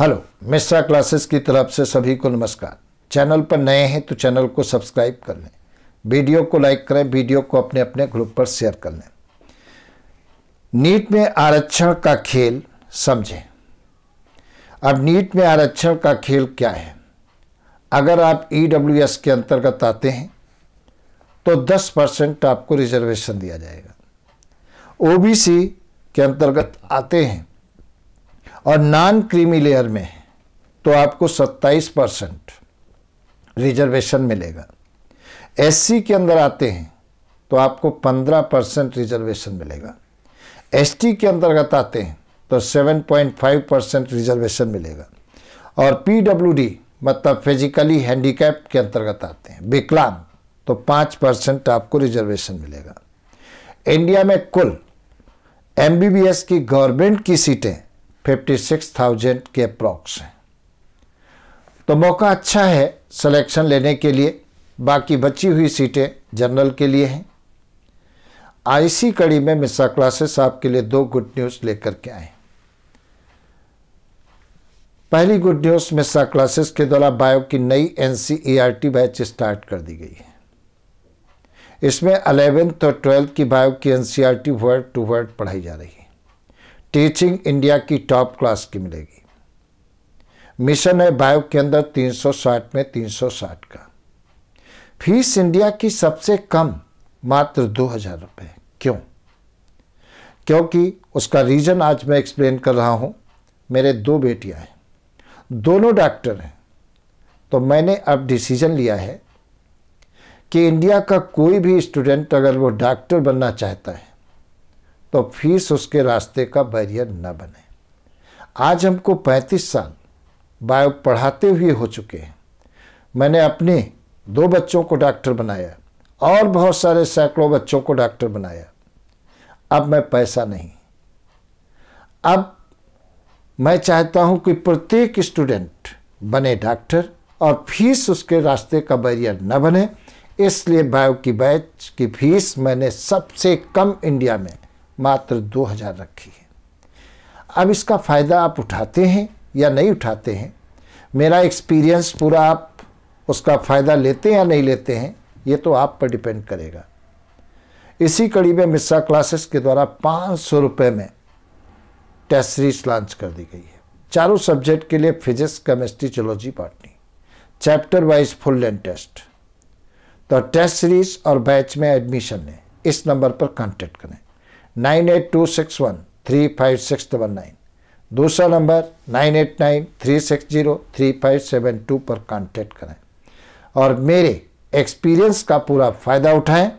hello Mishra classes की तरफ से सभी को नमस्कार चैनल पर नए हैं तो चैनल को सब्सक्राइब कर लें वीडियो को लाइक करें वीडियो को अपने अपने ग्रुप पर शेयर कर लें नीट में आरक्षण का खेल समझें अब नीट में आरक्षण का खेल क्या है अगर आप ई e के अंतर्गत आते हैं तो 10 परसेंट आपको रिजर्वेशन दिया जाएगा ओबीसी के अंतर्गत आते हैं और नॉन क्रीमी लेयर में तो आपको 27 परसेंट रिजर्वेशन मिलेगा एससी के अंदर आते हैं तो आपको 15 परसेंट रिजर्वेशन मिलेगा एसटी के अंतर्गत आते हैं तो 7.5 परसेंट रिजर्वेशन मिलेगा और पीडब्ल्यूडी मतलब फिजिकली हैंडीकैप के अंतर्गत आते हैं विकलांग तो 5 परसेंट आपको रिजर्वेशन मिलेगा इंडिया में कुल एमबीबीएस की गवर्नमेंट की सीटें 56,000 के अप्रॉक्स हैं तो मौका अच्छा है सिलेक्शन लेने के लिए बाकी बची हुई सीटें जनरल के लिए हैं आईसी कड़ी में मिसा क्लासेस आपके लिए दो गुड न्यूज़ लेकर के आए पहली गुड न्यूज़ मिसा क्लासेस के द्वारा बायो की नई एन बैच स्टार्ट कर दी गई है इसमें अलेवेंथ और ट्वेल्थ की बायो की एनसीआरटी वर्ड टू वर्ड पढ़ाई जा रही है टीचिंग इंडिया की टॉप क्लास की मिलेगी मिशन है बायो के अंदर 360 में 360 का फीस इंडिया की सबसे कम मात्र दो हज़ार रुपये क्यों क्योंकि उसका रीज़न आज मैं एक्सप्लेन कर रहा हूं मेरे दो बेटियां हैं दोनों डॉक्टर हैं तो मैंने अब डिसीज़न लिया है कि इंडिया का कोई भी स्टूडेंट अगर वो डॉक्टर बनना चाहता है तो फीस उसके रास्ते का बैरियर न बने आज हमको 35 साल बायो पढ़ाते हुए हो चुके हैं मैंने अपने दो बच्चों को डॉक्टर बनाया और बहुत सारे सैकड़ों बच्चों को डॉक्टर बनाया अब मैं पैसा नहीं अब मैं चाहता हूं कि प्रत्येक स्टूडेंट बने डॉक्टर और फीस उसके रास्ते का बैरियर न बने इसलिए बायो की बैच की फीस मैंने सबसे कम इंडिया में मात्र दो हजार रखी है अब इसका फ़ायदा आप उठाते हैं या नहीं उठाते हैं मेरा एक्सपीरियंस पूरा आप उसका फ़ायदा लेते हैं या नहीं लेते हैं ये तो आप पर डिपेंड करेगा इसी कड़ी में मिस्सा क्लासेस के द्वारा पाँच सौ रुपये में टेस्ट सीरीज लॉन्च कर दी गई है चारों सब्जेक्ट के लिए physics chemistry zoology botany chapter wise full length test तो टेस्ट सीरीज और बैच में एडमिशन लें इस नंबर पर कॉन्टेक्ट करें nine eight two six one three five six double nine दूसरा number nine eight nine three six zero three five seven two पर contact करें और मेरे एक्सपीरियंस का पूरा फ़ायदा उठाएं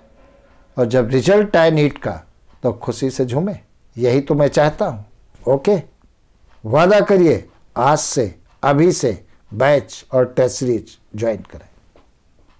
और जब रिजल्ट आए नीट का तो खुशी से झूमें यही तो मैं चाहता हूँ ओके वादा करिए आज से अभी से बैच और टेस्ट सीरीज ज्वाइन करें